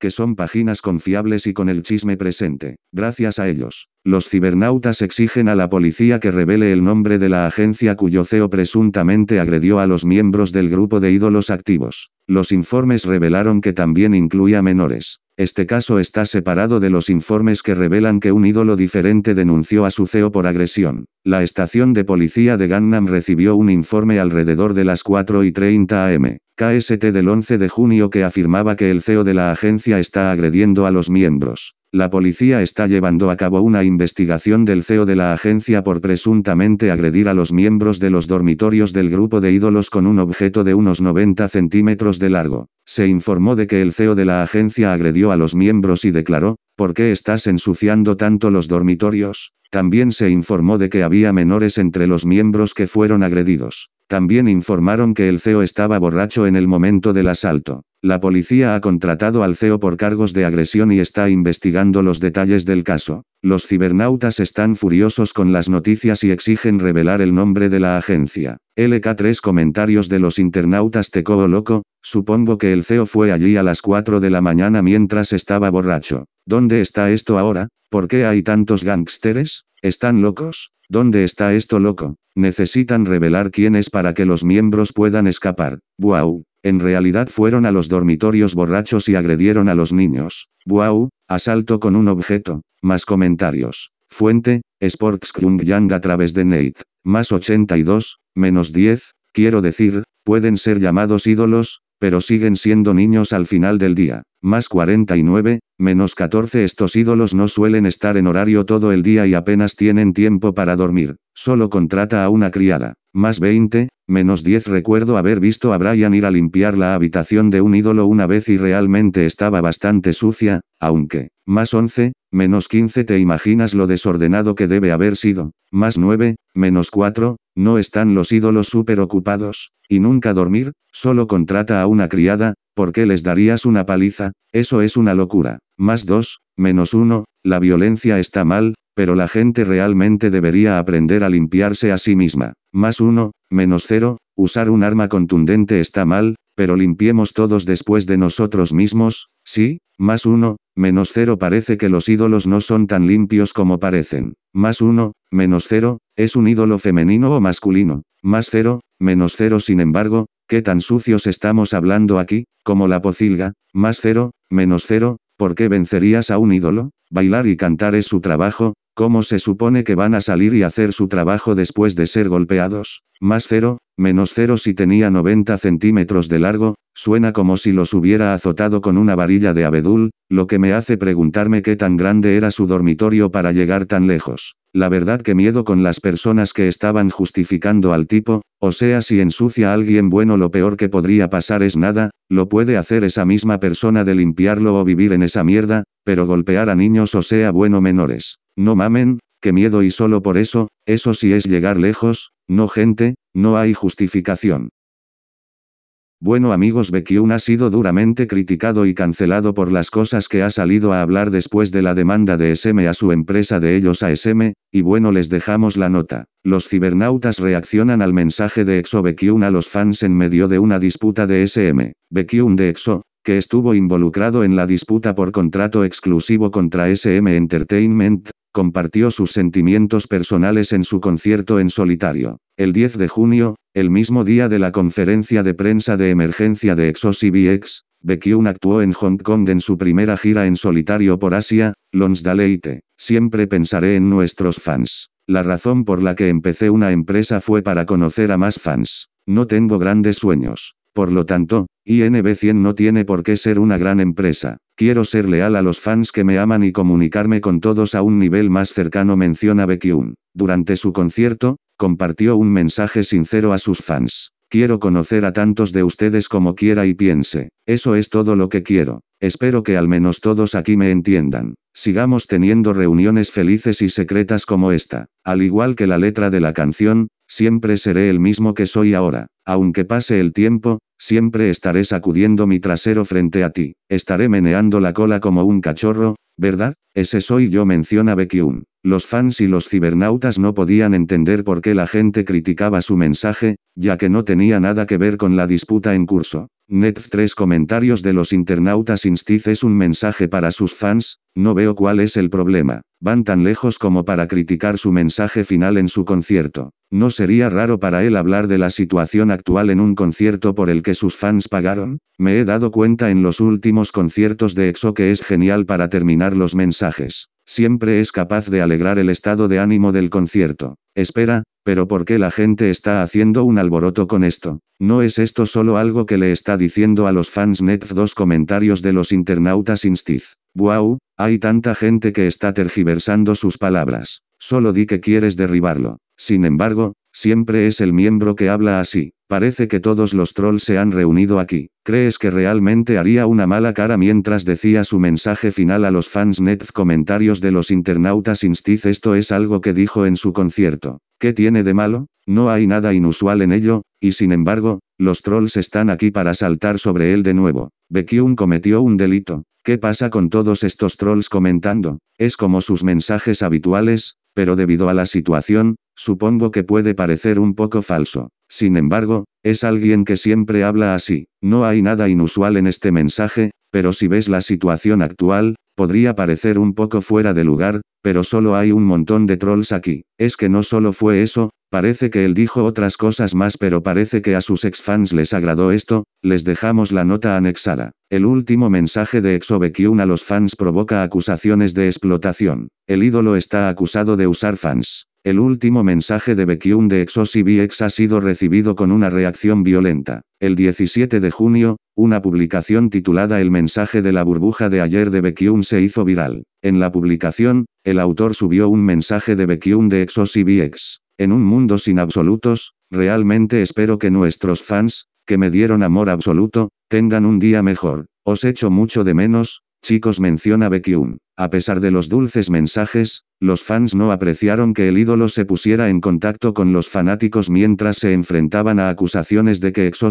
que son páginas confiables y con el chisme presente. Gracias a ellos, los cibernautas exigen a la policía que revele el nombre de la agencia cuyo CEO presuntamente agredió a los miembros del grupo de ídolos activos. Los informes revelaron que también incluía menores. Este caso está separado de los informes que revelan que un ídolo diferente denunció a su CEO por agresión. La estación de policía de Gangnam recibió un informe alrededor de las 4 y 30 am, KST del 11 de junio que afirmaba que el CEO de la agencia está agrediendo a los miembros. La policía está llevando a cabo una investigación del CEO de la agencia por presuntamente agredir a los miembros de los dormitorios del grupo de ídolos con un objeto de unos 90 centímetros de largo. Se informó de que el CEO de la agencia agredió a los miembros y declaró, ¿Por qué estás ensuciando tanto los dormitorios? También se informó de que había menores entre los miembros que fueron agredidos. También informaron que el CEO estaba borracho en el momento del asalto. La policía ha contratado al CEO por cargos de agresión y está investigando los detalles del caso. Los cibernautas están furiosos con las noticias y exigen revelar el nombre de la agencia. LK3 Comentarios de los internautas Te loco, supongo que el CEO fue allí a las 4 de la mañana mientras estaba borracho. ¿Dónde está esto ahora? ¿Por qué hay tantos gángsteres? ¿Están locos? ¿Dónde está esto loco? Necesitan revelar quién es para que los miembros puedan escapar. ¡Wow! En realidad fueron a los dormitorios borrachos y agredieron a los niños. ¡Wow! Asalto con un objeto. Más comentarios. Fuente, Sports Yang a través de Nate. Más 82, menos 10, quiero decir, pueden ser llamados ídolos, pero siguen siendo niños al final del día. Más 49, menos 14 Estos ídolos no suelen estar en horario todo el día y apenas tienen tiempo para dormir, solo contrata a una criada. Más 20, menos 10 Recuerdo haber visto a Brian ir a limpiar la habitación de un ídolo una vez y realmente estaba bastante sucia, aunque, más 11, Menos 15 te imaginas lo desordenado que debe haber sido. Más 9, menos 4, no están los ídolos súper ocupados. Y nunca dormir, solo contrata a una criada, porque les darías una paliza? Eso es una locura. Más 2, menos 1, la violencia está mal, pero la gente realmente debería aprender a limpiarse a sí misma. Más 1, menos 0, Usar un arma contundente está mal, pero limpiemos todos después de nosotros mismos, sí, más uno, menos cero parece que los ídolos no son tan limpios como parecen. Más uno, menos cero, es un ídolo femenino o masculino. Más cero, menos cero sin embargo, ¿qué tan sucios estamos hablando aquí? Como la pocilga, más cero, menos cero, ¿por qué vencerías a un ídolo? Bailar y cantar es su trabajo, ¿Cómo se supone que van a salir y hacer su trabajo después de ser golpeados? Más cero, menos cero si tenía 90 centímetros de largo, suena como si los hubiera azotado con una varilla de abedul, lo que me hace preguntarme qué tan grande era su dormitorio para llegar tan lejos. La verdad que miedo con las personas que estaban justificando al tipo, o sea si ensucia a alguien bueno lo peor que podría pasar es nada, lo puede hacer esa misma persona de limpiarlo o vivir en esa mierda, pero golpear a niños o sea bueno menores. No mamen, qué miedo y solo por eso, eso sí es llegar lejos, no gente, no hay justificación. Bueno amigos Bekyun ha sido duramente criticado y cancelado por las cosas que ha salido a hablar después de la demanda de SM a su empresa de ellos a SM, y bueno les dejamos la nota. Los cibernautas reaccionan al mensaje de EXO Bekyun a los fans en medio de una disputa de SM. Bekyun de EXO, que estuvo involucrado en la disputa por contrato exclusivo contra SM Entertainment, compartió sus sentimientos personales en su concierto en solitario. El 10 de junio, el mismo día de la conferencia de prensa de emergencia de ExoCBX, Baekhyun actuó en Hong Kong en su primera gira en solitario por Asia, Lonsdaleite. Siempre pensaré en nuestros fans. La razón por la que empecé una empresa fue para conocer a más fans. No tengo grandes sueños. Por lo tanto, INB100 no tiene por qué ser una gran empresa. Quiero ser leal a los fans que me aman y comunicarme con todos a un nivel más cercano menciona Baekhyun. Durante su concierto, compartió un mensaje sincero a sus fans. Quiero conocer a tantos de ustedes como quiera y piense. Eso es todo lo que quiero. Espero que al menos todos aquí me entiendan. Sigamos teniendo reuniones felices y secretas como esta. Al igual que la letra de la canción, siempre seré el mismo que soy ahora. Aunque pase el tiempo, siempre estaré sacudiendo mi trasero frente a ti, estaré meneando la cola como un cachorro, ¿verdad? Ese soy yo menciona Bekyun. Los fans y los cibernautas no podían entender por qué la gente criticaba su mensaje, ya que no tenía nada que ver con la disputa en curso. NET, 3 comentarios de los internautas Instiz es un mensaje para sus fans, no veo cuál es el problema. Van tan lejos como para criticar su mensaje final en su concierto. ¿No sería raro para él hablar de la situación actual en un concierto por el que sus fans pagaron? Me he dado cuenta en los últimos conciertos de EXO que es genial para terminar los mensajes siempre es capaz de alegrar el estado de ánimo del concierto. Espera, pero ¿por qué la gente está haciendo un alboroto con esto? ¿No es esto solo algo que le está diciendo a los fans net dos comentarios de los internautas instiz? Wow, hay tanta gente que está tergiversando sus palabras. Solo di que quieres derribarlo. Sin embargo, Siempre es el miembro que habla así. Parece que todos los trolls se han reunido aquí. ¿Crees que realmente haría una mala cara mientras decía su mensaje final a los fans net comentarios de los internautas instiz esto es algo que dijo en su concierto? ¿Qué tiene de malo? No hay nada inusual en ello, y sin embargo, los trolls están aquí para saltar sobre él de nuevo. Bekyun cometió un delito. ¿Qué pasa con todos estos trolls comentando? Es como sus mensajes habituales, pero debido a la situación, Supongo que puede parecer un poco falso. Sin embargo, es alguien que siempre habla así. No hay nada inusual en este mensaje, pero si ves la situación actual, podría parecer un poco fuera de lugar, pero solo hay un montón de trolls aquí. Es que no solo fue eso, parece que él dijo otras cosas más pero parece que a sus ex fans les agradó esto, les dejamos la nota anexada. El último mensaje de Baekhyun a los fans provoca acusaciones de explotación. El ídolo está acusado de usar fans. El último mensaje de Beccium de CBX ha sido recibido con una reacción violenta. El 17 de junio, una publicación titulada El mensaje de la burbuja de ayer de Beccium se hizo viral. En la publicación, el autor subió un mensaje de Beccium de CBX. En un mundo sin absolutos, realmente espero que nuestros fans, que me dieron amor absoluto, tengan un día mejor. Os echo mucho de menos, Chicos menciona Beckyun. A pesar de los dulces mensajes, los fans no apreciaron que el ídolo se pusiera en contacto con los fanáticos mientras se enfrentaban a acusaciones de que exo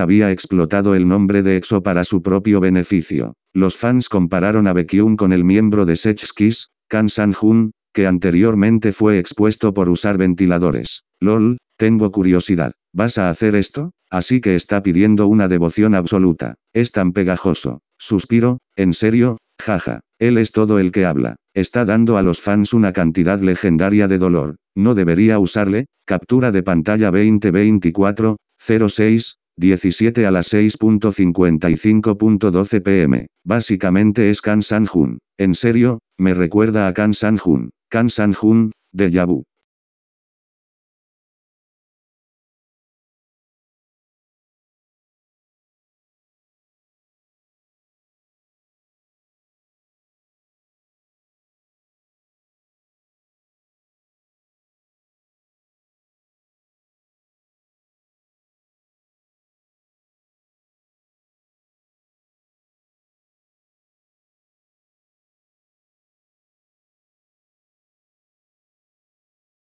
había explotado el nombre de EXO para su propio beneficio. Los fans compararon a Baekhyun con el miembro de Sechskis, Kan San-Jun, que anteriormente fue expuesto por usar ventiladores. LOL, tengo curiosidad. ¿Vas a hacer esto? Así que está pidiendo una devoción absoluta. Es tan pegajoso. Suspiro, ¿en serio? Jaja. Él es todo el que habla. Está dando a los fans una cantidad legendaria de dolor. No debería usarle. Captura de pantalla 2024, 06, 17 a las 6.55.12 pm. Básicamente es Kan San Jun. En serio, me recuerda a Kan San Jun. Kansan san de de